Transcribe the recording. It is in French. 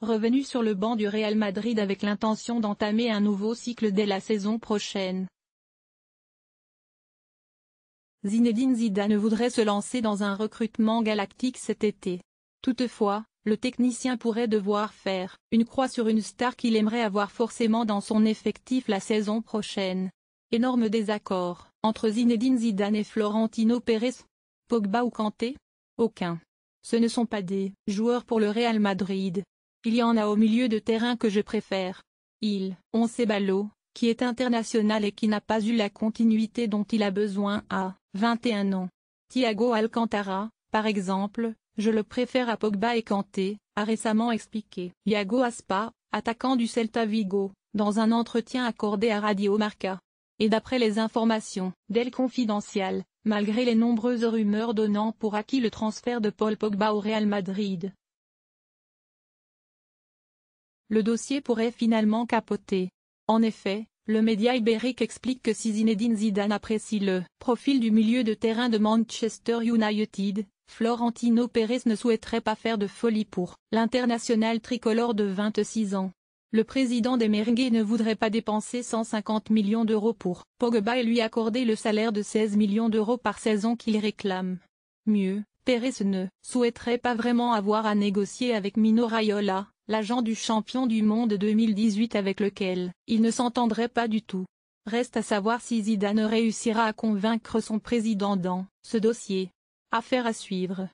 revenu sur le banc du Real Madrid avec l'intention d'entamer un nouveau cycle dès la saison prochaine. Zinedine Zidane voudrait se lancer dans un recrutement galactique cet été. Toutefois, le technicien pourrait devoir faire une croix sur une star qu'il aimerait avoir forcément dans son effectif la saison prochaine. Énorme désaccord entre Zinedine Zidane et Florentino Pérez. Pogba ou Kanté Aucun. Ce ne sont pas des joueurs pour le Real Madrid, il y en a au milieu de terrain que je préfère. Il, on sait qui est international et qui n'a pas eu la continuité dont il a besoin à 21 ans. Thiago Alcantara, par exemple, je le préfère à Pogba et Kanté, a récemment expliqué. Iago Aspa, attaquant du Celta Vigo, dans un entretien accordé à Radio Marca. Et d'après les informations d'El Confidential, malgré les nombreuses rumeurs donnant pour acquis le transfert de Paul Pogba au Real Madrid, le dossier pourrait finalement capoter. En effet, le média ibérique explique que si Zinedine Zidane apprécie le profil du milieu de terrain de Manchester United, Florentino Pérez ne souhaiterait pas faire de folie pour l'international tricolore de 26 ans. Le président des Merengues ne voudrait pas dépenser 150 millions d'euros pour Pogba et lui accorder le salaire de 16 millions d'euros par saison qu'il réclame. Mieux, Pérez ne souhaiterait pas vraiment avoir à négocier avec Mino Raiola, l'agent du champion du monde 2018 avec lequel il ne s'entendrait pas du tout. Reste à savoir si Zidane réussira à convaincre son président dans ce dossier. Affaire à suivre.